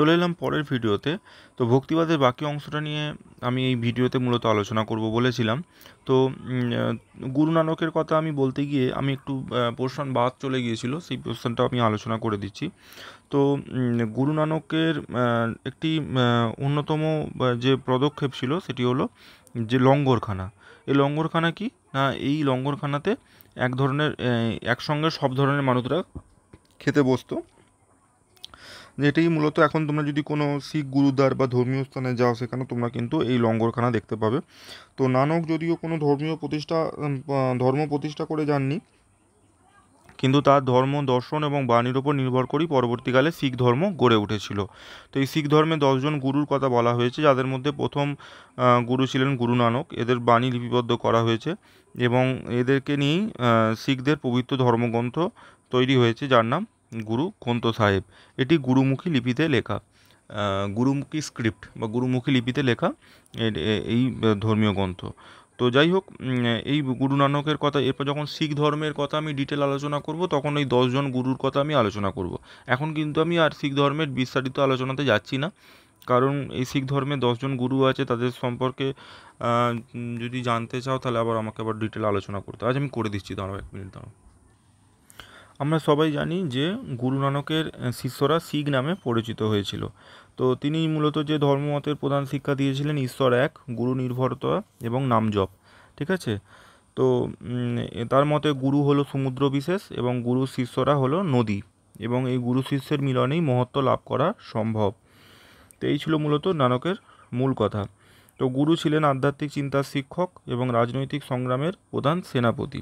চলে এলাম পরের ভিডিওতে তো ভক্তিবাদের বাকি অংশটা নিয়ে আমি এই ভিডিওতে মূলত আলোচনা করব বলেছিলাম তো গুরু নানকের কথা আমি বলতে গিয়ে আমি একটু পোর্শন বাদ চলে গিয়েছিল সেই পোর্শনটা আমি আলোচনা করে দিচ্ছি তো গুরু নানকের একটি অন্যতম যে পদক্ষেপ ছিল সেটি হলো যে লঙ্গরখানা এই লঙ্গরখানা কি না এই লঙ্গরখানাতে এক ধরনের একসঙ্গে সব ধরনের মানুষরা খেতে বসতো যেটি মূলত এখন তোমরা যদি কোনো শিখ গুরুদ্বার বা ধর্মীয় স্থানে যাও সেখানে তোমরা কিন্তু এই লঙ্গরখানা দেখতে পাবে তো নানক যদিও কোনো ধর্মীয় প্রতিষ্ঠা ধর্ম প্রতিষ্ঠা করে যাননি কিন্তু তার ধর্ম দর্শন এবং বাণীর ওপর নির্ভর করেই পরবর্তীকালে শিখ ধর্ম গড়ে উঠেছিল তো এই শিখ ধর্মে দশজন গুরুর কথা বলা হয়েছে যাদের মধ্যে প্রথম গুরু ছিলেন গুরু নানক এদের বাণী লিপিবদ্ধ করা হয়েছে এবং এদেরকে নিয়েই শিখদের পবিত্র ধর্মগ্রন্থ তৈরি হয়েছে যার নাম গুরু কন্ত সাহেব এটি গুরুমুখী লিপিতে লেখা গুরুমুখী স্ক্রিপ্ট বা গুরুমুখী লিপিতে লেখা এই ধর্মীয় গ্রন্থ তো যাই হোক এই গুরু নানকের কথা এরপর যখন শিখ ধর্মের কথা আমি ডিটেল আলোচনা করব তখন এই দশজন গুরুর কথা আমি আলোচনা করব এখন কিন্তু আমি আর শিখ ধর্মের বিস্তারিত আলোচনাতে যাচ্ছি না কারণ এই শিখ ধর্মে দশজন গুরু আছে তাদের সম্পর্কে যদি জানতে চাও তাহলে আবার আমাকে আবার ডিটেল আলোচনা করতে আজ আমি করে দিচ্ছি দাঁড়াও এক মিনিট দাঁড়াও আমরা সবাই জানি যে গুরু নানকের শিষ্যরা শিখ নামে পরিচিত হয়েছিল তো তিনি মূলত যে ধর্মমতের প্রধান শিক্ষা দিয়েছিলেন ঈশ্বর এক গুরু নির্ভরতা এবং নাম জপ ঠিক আছে তো তার মতে গুরু হলো সমুদ্র বিশেষ এবং গুরু শিষ্যরা হলো নদী এবং এই গুরু শিষ্যের মিলনেই মহত্ব লাভ করা সম্ভব তো এই ছিল মূলত নানকের মূল কথা তো গুরু ছিলেন আধ্যাত্মিক চিন্তার শিক্ষক এবং রাজনৈতিক সংগ্রামের প্রধান সেনাপতি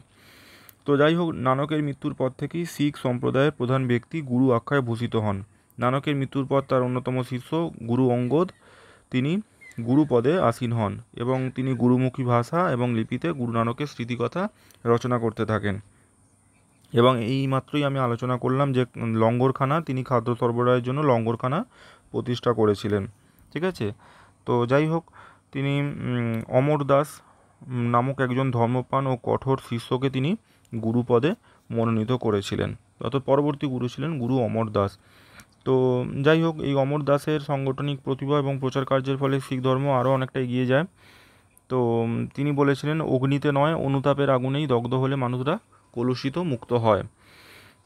তো যাই হোক নানকের মৃত্যুর পর থেকেই শিখ সম্প্রদায়ের প্রধান ব্যক্তি গুরু আখ্যায় ভূষিত হন নানকের মৃত্যুর পর তার অন্যতম শিষ্য গুরু অঙ্গদ তিনি গুরু পদে আসীন হন এবং তিনি গুরুমুখী ভাষা এবং লিপিতে গুরু নানকের স্মৃতিকথা রচনা করতে থাকেন এবং এই মাত্রই আমি আলোচনা করলাম যে লঙ্গরখানা তিনি খাদ্য সরবরাহের জন্য লঙ্গরখানা প্রতিষ্ঠা করেছিলেন ঠিক আছে তো যাই হোক তিনি অমর দাস নামক একজন ধর্মপ্রাণ ও কঠোর শিষ্যকে তিনি গুরুপদে মনোনীত করেছিলেন অর্থাৎ পরবর্তী গুরু ছিলেন গুরু অমর দাস তো যাই হোক এই অমর দাসের সাংগঠনিক প্রতিভা এবং প্রচার কার্যের ফলে শিখ ধর্ম আরও অনেকটা এগিয়ে যায় তো তিনি বলেছিলেন অগ্নিতে নয় অনুতাপের আগুনেই দগ্ধ হলে মানুষরা কলুষিত মুক্ত হয়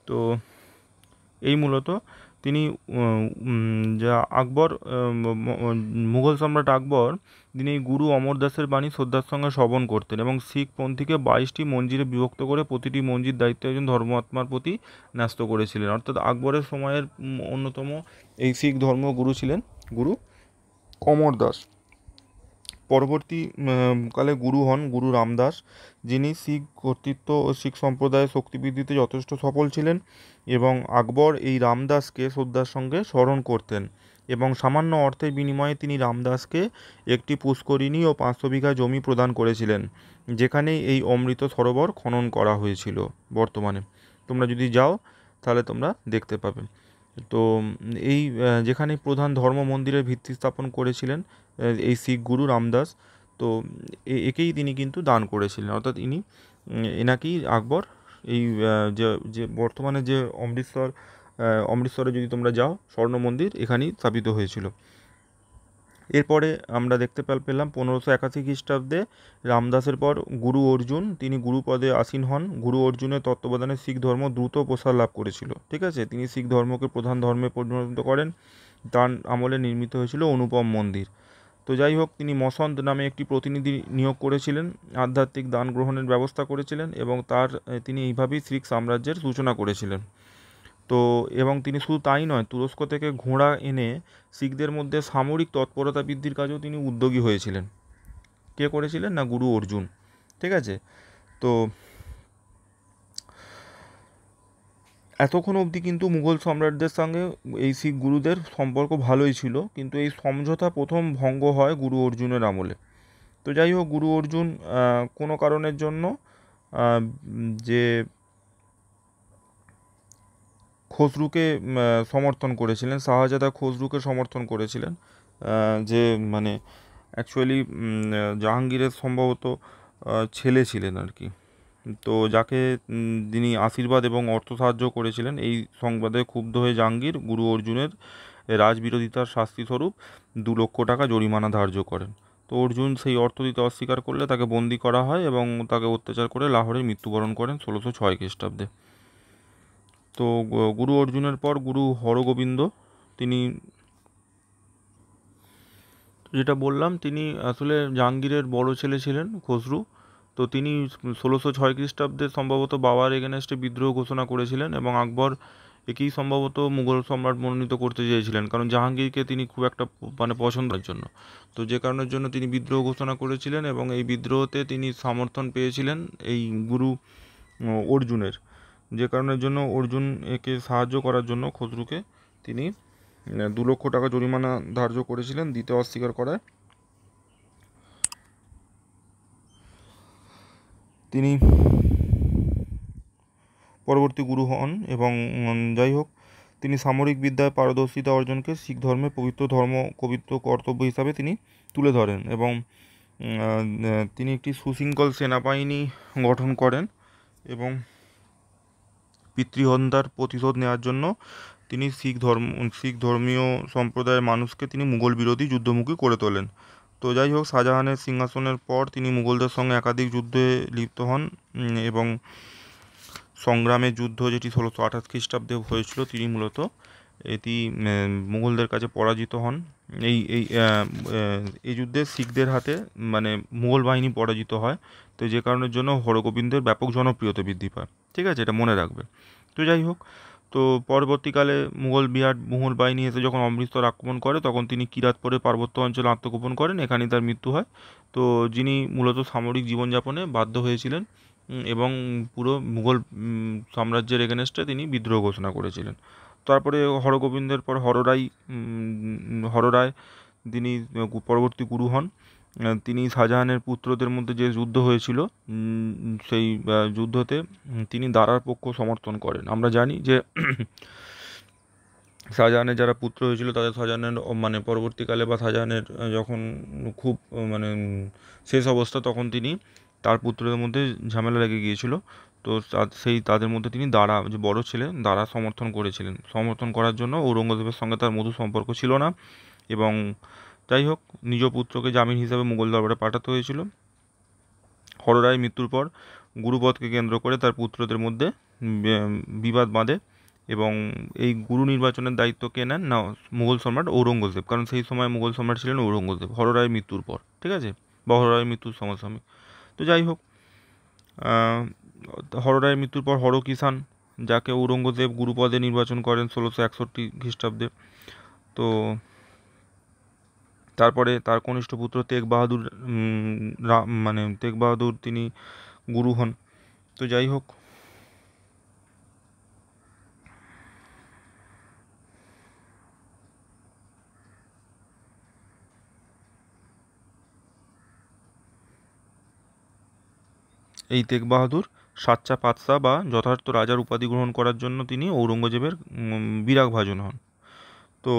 তো এই মূলত তিনি যা আকবর মুঘল সম্রাট আকবর তিনি এই গুরু অমর দাসের বাণী শ্রদ্ধার সঙ্গে শ্রবণ করতেন এবং শিখ পন্থীকে বাইশটি মঞ্জিরে বিভক্ত করে প্রতিটি মঞ্জির দায়িত্ব একজন ধর্মাত্মার প্রতি ন্যস্ত করেছিলেন অর্থাৎ আকবরের সময়ের অন্যতম এই শিখ ধর্মগুরু ছিলেন গুরু অমর দাস পরবর্তীকালে গুরু হন গুরু রামদাস যিনি শিখ কর্তৃত্ব ও শিখ সম্প্রদায়ের শক্তিবৃদ্ধিতে যথেষ্ট সফল ছিলেন এবং আকবর এই রামদাসকে শ্রদ্ধার সঙ্গে স্মরণ করতেন এবং সামান্য অর্থের বিনিময়ে তিনি রামদাসকে একটি পুষ্করিণী ও পাঁচশো বিঘা জমি প্রদান করেছিলেন যেখানে এই অমৃত সরোবর খনন করা হয়েছিল বর্তমানে তোমরা যদি যাও তাহলে তোমরা দেখতে পাবে তো এই যেখানে প্রধান ধর্ম মন্দিরের ভিত্তি স্থাপন করেছিলেন এই শিখ গুরু রামদাস তো একেই তিনি কিন্তু দান করেছিলেন অর্থাৎ ইনি এনাকেই আকবর এই যে যে বর্তমানে যে অমৃতসর অমৃতসরে যদি তোমরা যাও স্বর্ণ মন্দির এখানেই স্থাপিত হয়েছিল এরপরে আমরা দেখতে পেলাম পনেরোশো একাশি খ্রিস্টাব্দে রামদাসের পর গুরু অর্জুন তিনি গুরু পদে আসীন হন গুরু অর্জুনের তত্ত্বাবধানে শিখ ধর্ম দ্রুত প্রসার লাভ করেছিল ঠিক আছে তিনি শিখ ধর্মকে প্রধান ধর্মে পরিণত করেন তার আমলে নির্মিত হয়েছিল অনুপম মন্দির তো যাই হোক তিনি মসন্ত নামে একটি প্রতিনিধি নিয়োগ করেছিলেন আধ্যাত্মিক দান গ্রহণের ব্যবস্থা করেছিলেন এবং তার তিনি এইভাবেই শিখ সাম্রাজ্যের সূচনা করেছিলেন তো এবং তিনি শুধু তাই নয় তুরস্ক থেকে ঘোড়া এনে শিখদের মধ্যে সামরিক তৎপরতা বৃদ্ধির কাজেও তিনি উদ্যোগী হয়েছিলেন কে করেছিলেন না গুরু অর্জুন ঠিক আছে তো এতক্ষণ অবধি কিন্তু মুঘল সম্রাটদের সঙ্গে এই শিখ গুরুদের সম্পর্ক ভালোই ছিল কিন্তু এই সমঝোতা প্রথম ভঙ্গ হয় গুরু অর্জুনের আমলে তো যাই হোক গুরু অর্জুন কোনো কারণের জন্য যে খসরুকে সমর্থন করেছিলেন শাহজাদা খসরুকে সমর্থন করেছিলেন যে মানে অ্যাকচুয়ালি জাহাঙ্গীরের সম্ভবত ছেলে ছিলেন আর কি তো যাকে তিনি আশীর্বাদ এবং অর্থ সাহায্য করেছিলেন এই সংবাদে ক্ষুব্ধ হয়ে জাহাঙ্গীর গুরু অর্জুনের রাজবিরোধিতার শাস্তিস্বরূপ দু লক্ষ টাকা জরিমানা ধার্য করেন তো অর্জুন সেই অর্থ দিতে অস্বীকার করলে তাকে বন্দি করা হয় এবং তাকে অত্যাচার করে লাহোরে মৃত্যুবরণ করেন ষোলোশো ছয় খ্রিস্টাব্দে তো গুরু অর্জুনের পর গুরু হরগোবিন্দ তিনি যেটা বললাম তিনি আসলে জাহাঙ্গীরের বড় ছেলে ছিলেন খসরু তো তিনি ষোলোশো ছয় খ্রিস্টাব্দে সম্ভবত বাবার এগেনেস্টে বিদ্রোহ ঘোষণা করেছিলেন এবং আকবর একেই সম্ভবত মুঘল সম্রাট মনোনীত করতে চেয়েছিলেন কারণ জাহাঙ্গীরকে তিনি খুব একটা মানে পছন্দের জন্য তো যে কারণের জন্য তিনি বিদ্রোহ ঘোষণা করেছিলেন এবং এই বিদ্রোহতে তিনি সমর্থন পেয়েছিলেন এই গুরু অর্জুনের যে কারণের জন্য অর্জুন একে সাহায্য করার জন্য খসরুকে তিনি দু লক্ষ টাকা জরিমানা ধার্য করেছিলেন দিতে অস্বীকার করায় তিনি পরবর্তী গুরু হন এবং যাই হোক তিনি সামরিক বিদ্যায় পারদর্শিতা অর্জনকে শিখ ধর্মে পবিত্র ধর্ম কবিত্ব কর্তব্য হিসাবে তিনি তুলে ধরেন এবং তিনি একটি সুশৃঙ্খল সেনাবাহিনী গঠন করেন এবং পিতৃহন্তার প্রতিশোধ নেওয়ার জন্য তিনি শিখ ধর্ম শিখ ধর্মীয় সম্প্রদায়ের মানুষকে তিনি মুঘল বিরোধী যুদ্ধমুখী করে তোলেন তো যাই হোক শাহজাহানের সিংহাসনের পর তিনি মুঘলদের সঙ্গে একাধিক যুদ্ধে লিপ্ত হন এবং সংগ্রামে যুদ্ধ যেটি ষোলোশো আঠাশ খ্রিস্টাব্দে হয়েছিল তিনি মূলত এটি মুঘলদের কাছে পরাজিত হন এই এই এই যুদ্ধে শিখদের হাতে মানে মুঘল বাহিনী পরাজিত হয় তো যে কারণের জন্য হরগোবিন্দের ব্যাপক জনপ্রিয়তা বৃদ্ধি পায় ঠিক আছে এটা মনে রাখবে তো যাই হোক তো পরবর্তীকালে মুঘল বিহার মুঘল বাহিনী এসে যখন অমৃতসর আক্রমণ করে তখন তিনি কিরাতপুরে পার্বত্য অঞ্চলে আত্মগোপন করেন এখানেই তার মৃত্যু হয় তো যিনি মূলত সামরিক জীবনযাপনে বাধ্য হয়েছিলেন এবং পুরো মুঘল সাম্রাজ্যের এগেনেস্টে তিনি বিদ্রোহ ঘোষণা করেছিলেন তারপরে হরগোবিন্দের পর হররাই হররায় তিনি পরবর্তী গুরু হন তিনি শাহজাহানের পুত্রদের মধ্যে যে যুদ্ধ হয়েছিল সেই যুদ্ধতে তিনি দাঁড়ার পক্ষ সমর্থন করেন আমরা জানি যে শাহজাহানের যারা পুত্র হয়েছিল তাদের শাহজাহানের মানে পরবর্তীকালে বা শাহজাহানের যখন খুব মানে শেষ অবস্থা তখন তিনি তার পুত্রদের মধ্যে ঝামেলা লেগে গিয়েছিল তো সেই তাদের মধ্যে তিনি দারা যে বড় ছেলে দাঁড়া সমর্থন করেছিলেন সমর্থন করার জন্য ঔরঙ্গজেবের সঙ্গে তার মধু সম্পর্ক ছিল না এবং যাই হোক নিজ পুত্রকে জামিন হিসাবে মুঘল দরবারে পাঠাতে হয়েছিল হররায় মৃত্যুর পর গুরুপদকে কেন্দ্র করে তার পুত্রদের মধ্যে বিবাদ বাঁধে এবং এই গুরু নির্বাচনের দায়িত্ব কে নেন না মুঘল সম্রাট ঔরঙ্গজেব কারণ সেই সময় মুঘল সম্রাট ছিলেন ঔরঙ্গজেব হররায় মৃত্যুর পর ঠিক আছে বা হররায় মৃত্যুর সমসাময়িক তো যাই হোক হররায়ের মৃত্যুর পর হর কিষান যাকে ঔরঙ্গজেব গুরুপদে নির্বাচন করেন ষোলোশো একষট্টি খ্রিস্টাব্দে তো তারপরে তার কনিষ্ঠ পুত্র তেগ বাহাদুর মানে তেগ বাহাদুর তিনি গুরু হন তো যাই হোক এই তেগ বাহাদুর সাচ্চা পাতসা বা যথার্থ রাজার উপাধি গ্রহণ করার জন্য তিনি ঔরঙ্গজেবের বিরাগ ভাজন হন তো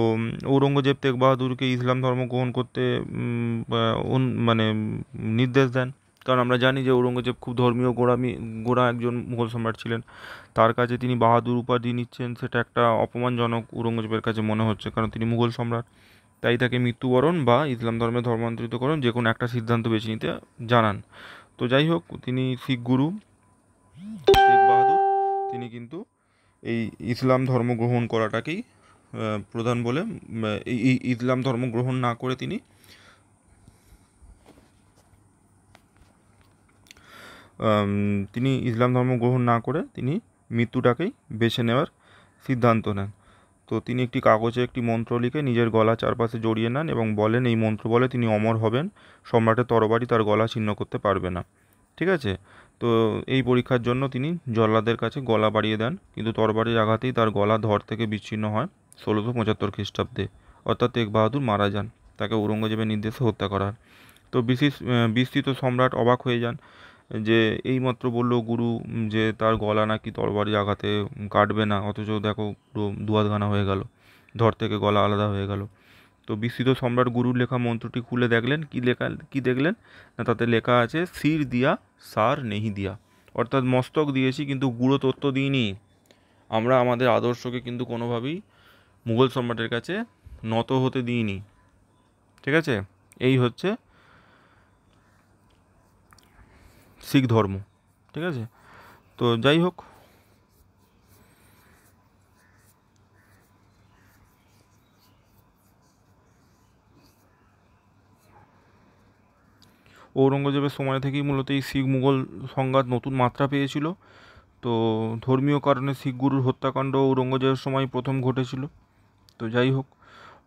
ঔরঙ্গজেব তেগ বাহাদুরকে ইসলাম ধর্ম গ্রহণ করতে মানে নির্দেশ দেন কারণ আমরা জানি যে ঔরঙ্গজেব খুব ধর্মীয় গোড়ামি গোড়া একজন মুঘল সম্রাট ছিলেন তার কাছে তিনি বাহাদুর উপাধি নিচ্ছেন সেটা একটা অপমানজনক ঔরঙ্গজেবের কাছে মনে হচ্ছে কারণ তিনি মুঘল সম্রাট তাই তাকে মৃত্যুবরণ বা ইসলাম ধর্মে ধর্মান্তরিত করণ যে কোনো একটা সিদ্ধান্ত বেছে নিতে জানান তো যাই হোক তিনি শিখ গুরু শেখ বাহাদুর তিনি কিন্তু এই ইসলাম ধর্ম গ্রহণ করাটাকেই প্রধান বলে এই ইসলাম ধর্ম গ্রহণ না করে তিনি তিনি ইসলাম ধর্ম গ্রহণ না করে তিনি মৃত্যুটাকেই বেছে নেওয়ার সিদ্ধান্ত নেন তো তিনি একটি কাগজে একটি মন্ত্র লিখে নিজের গলা চারপাশে জড়িয়ে নেন এবং বলেন এই মন্ত্র বলে তিনি অমর হবেন সম্রাটের তরবারি তার গলা ছিন্ন করতে পারবে না ঠিক আছে তো এই পরীক্ষার জন্য তিনি জল্লাদের কাছে গলা বাড়িয়ে দেন কিন্তু তরবারির আঘাতেই তার গলা ধর থেকে বিচ্ছিন্ন হয় ষোলোশো পঁচাত্তর খ্রিস্টাব্দে অর্থাৎ তেগ বাহাদুর মারা যান তাকে ঔরঙ্গজেবের নির্দেশে হত্যা করা হয় তো বিশিষ্ট বিস্তৃত সম্রাট অবাক হয়ে যান যে এই মাত্র বলল গুরু যে তার গলা নাকি তরবারি আঘাতে কাটবে না অথচ দেখো পুরো দুয়াদঘানা হয়ে গেল ধর থেকে গলা আলাদা হয়ে গেল তো বিস্তৃত সম্রাট গুরুর লেখা মন্ত্রটি খুলে দেখলেন কি লেখা কি দেখলেন না তাতে লেখা আছে সির দিয়া সার নেহি দিয়া অর্থাৎ মস্তক দিয়েছি কিন্তু গুরু তত্ত্ব দিইনি আমরা আমাদের আদর্শকে কিন্তু কোনোভাবেই মুঘল সম্রাটের কাছে নত হতে দিইনি ঠিক আছে এই হচ্ছে শিখ ধর্ম ঠিক আছে তো যাই হোক ঔরঙ্গজেবের সময় থেকেই মূলত এই শিখ মুঘল সংঘাত নতুন মাত্রা পেয়েছিল তো ধর্মীয় কারণে শিখ গুরুর হত্যাকাণ্ড ঔরঙ্গজেবের সময় প্রথম ঘটেছিল তো যাই হোক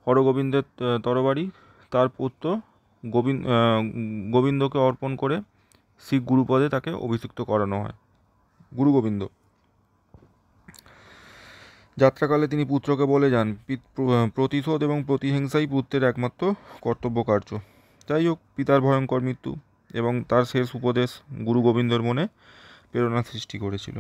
হরগোবিন্দের তরবারি তার পুত্র গোবিন্দ গোবিন্দকে অর্পণ করে শিখ গুরুপদে তাকে অভিষিক্ত করানো হয় গুরু গোবিন্দ যাত্রাকালে তিনি পুত্রকে বলে যান প্রতিশোধ এবং প্রতিহিংসাই পুত্রের একমাত্র কর্তব্য কার্য যাই হোক পিতার ভয়ঙ্কর মৃত্যু এবং তার শেষ উপদেশ গুরু গোবিন্দর মনে প্রেরণা সৃষ্টি করেছিল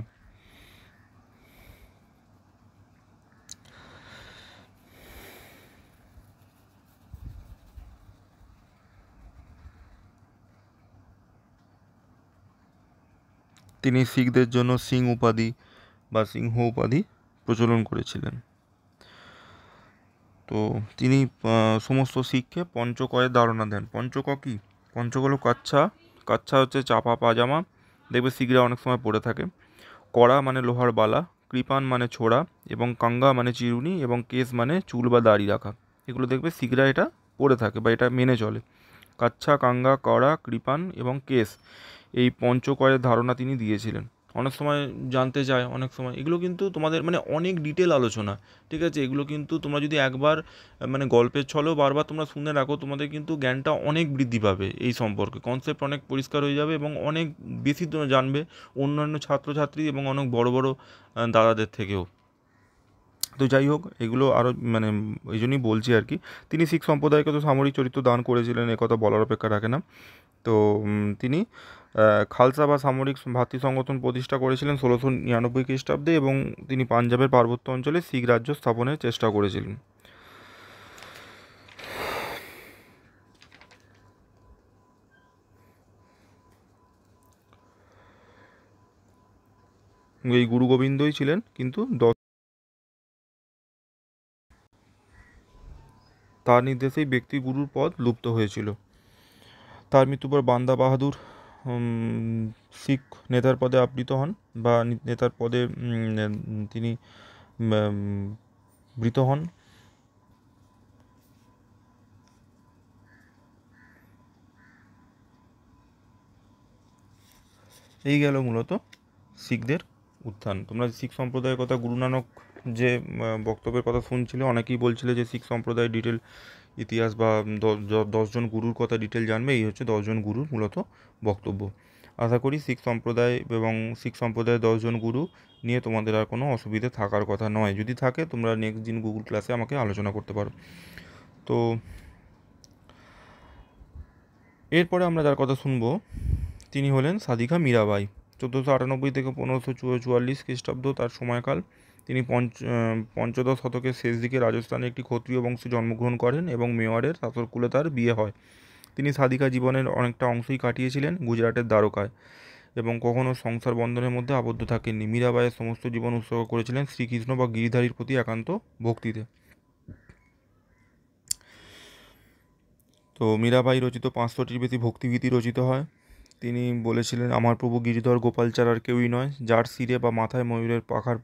তিনি শিখদের জন্য সিং উপাধি বা সিংহ উপাধি প্রচলন করেছিলেন তো তিনি সমস্ত শিখকে পঞ্চকয়ের ধারণা দেন পঞ্চক কি পঞ্চক হলো কাচ্ছা কাচ্ছা হচ্ছে চাপা পাজামা দেখবে শিখরা অনেক সময় পরে থাকে কড়া মানে লোহার বালা কৃপান মানে ছোড়া এবং কাঙ্গা মানে চিরুনি এবং কেস মানে চুল বা দাড়ি রাখা এগুলো দেখবে শিখরা এটা পরে থাকে বা এটা মেনে চলে কাচ্ছা কাঙ্গা কড়া কৃপান এবং কেস এই পঞ্চকয়ের ধারণা তিনি দিয়েছিলেন অনেক সময় জানতে চায় অনেক সময় এগুলো কিন্তু তোমাদের মানে অনেক ডিটেল আলোচনা ঠিক আছে এগুলো কিন্তু তোমরা যদি একবার মানে গল্পের ছলেও বারবার তোমরা শুনে রাখো তোমাদের কিন্তু জ্ঞানটা অনেক বৃদ্ধি পাবে এই সম্পর্কে কনসেপ্ট অনেক পরিষ্কার হয়ে যাবে এবং অনেক বেশি তোমরা জানবে অন্যান্য ছাত্রছাত্রী এবং অনেক বড় বড় দাদাদের থেকেও তো যাই হোক এগুলো আরও মানে এই জন্যই বলছি আর কি তিনি শিখ সম্প্রদায়কে তো সামরিক চরিত্র দান করেছিলেন কথা বলার অপেক্ষা রাখে না তো তিনি খালসা বা সামরিক ভাতৃ সংগঠন প্রতিষ্ঠা করেছিলেন ষোলোশো নিরানব্বই খ্রিস্টাব্দে এবং তিনি পাঞ্জাবের পার্বত্য অঞ্চলে শিখ রাজ্য স্থাপনের চেষ্টা করেছিলেন এই গুরু গোবিন্দই ছিলেন কিন্তু দশ তার নির্দেশেই ব্যক্তি গুরুর পদ লুপ্ত হয়েছিল তার মৃত্যুর পর বান্দা বাহাদুর শিখ নেতার পদে আবৃত হন বা নেতার পদে তিনি বৃত হন এই গেল মূলত শিখদের উত্থান তোমরা শিখ সম্প্রদায়ের কথা গুরু নানক যে বক্তব্যের কথা শুনছিলে অনেকেই বলছিলে যে শিখ সম্প্রদায় ডিটেল ইতিহাস বা দশজন গুরুর কথা ডিটেল জানবে এই হচ্ছে দশজন গুরুর মূলত বক্তব্য আশা করি শিখ সম্প্রদায় এবং শিখ সম্প্রদায়ের দশজন গুরু নিয়ে তোমাদের আর কোনো অসুবিধে থাকার কথা নয় যদি থাকে তোমরা নেক্সট দিন গুগল ক্লাসে আমাকে আলোচনা করতে পারো তো এরপরে আমরা যার কথা শুনবো তিনি হলেন সাদিকা মীরাবাই চোদ্দোশো আটানব্বই থেকে পনেরোশো চুয়াল্লিশ খ্রিস্টাব্দ তার সময়কাল তিনি পঞ্চ পঞ্চদশ শতকের শেষ দিকে রাজস্থানে একটি ক্ষত্রিয় বংশে জন্মগ্রহণ করেন এবং মেওয়ারের শাসককুলে তার বিয়ে হয় তিনি সাদিকা জীবনের অনেকটা অংশই কাটিয়েছিলেন গুজরাটের দ্বারকায় এবং কখনও সংসার বন্ধনের মধ্যে আবদ্ধ থাকেননি মীরাবাইয়ের সমস্ত জীবন উৎসর্গ করেছিলেন শ্রীকৃষ্ণ বা গিরিধারীর প্রতি একান্ত ভক্তিতে তো মীরাবাই রচিত পাঁচশোটির বেশি ভক্তিগীতি রচিত হয় তিনি বলেছিলেন আমার প্রভু গিরিধর গোপাল আর কেউই নয় যার সিরে বা মাথায় ময়ূরের পাখার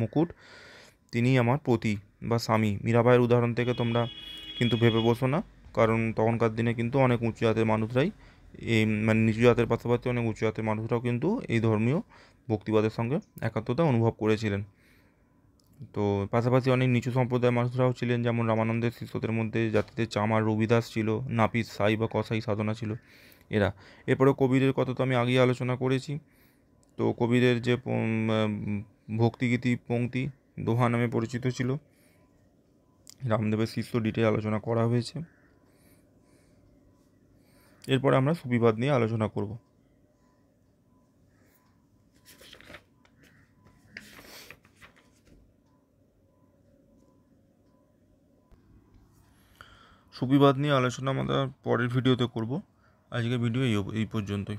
মুকুট তিনি আমার পতি বা স্বামী মীরাবাইয়ের উদাহরণ থেকে তোমরা কিন্তু ভেবে বসো না কারণ তখনকার দিনে কিন্তু অনেক উঁচু জাতের মানুষরাই এই মানে নিচু জাতের পাশাপাশি অনেক উঁচু জাতের মানুষরাও কিন্তু এই ধর্মীয় ভক্তিবাদের সঙ্গে একাত্মতা অনুভব করেছিলেন তো পাশাপাশি অনেক নিচু সম্প্রদায়ের মানুষরাও ছিলেন যেমন রামানন্দের শিষ্যদের মধ্যে জাতিতে চামার রবিদাস ছিল নাপিত সাই বা কসাই সাধনা ছিল এরা এরপরে কবিরের কথা তো আমি আগেই আলোচনা করেছি তো কবিরের যে ভক্তিগীতি পঙ্ক্তি দোহা নামে পরিচিত ছিল রামদেবের শিষ্য ডিটেল আলোচনা করা হয়েছে এরপরে আমরা সুবিবাদ নিয়ে আলোচনা করব সুবিবাদ নিয়ে আলোচনা আমরা পরের ভিডিওতে করব আজকের ভিডিও এই পর্যন্তই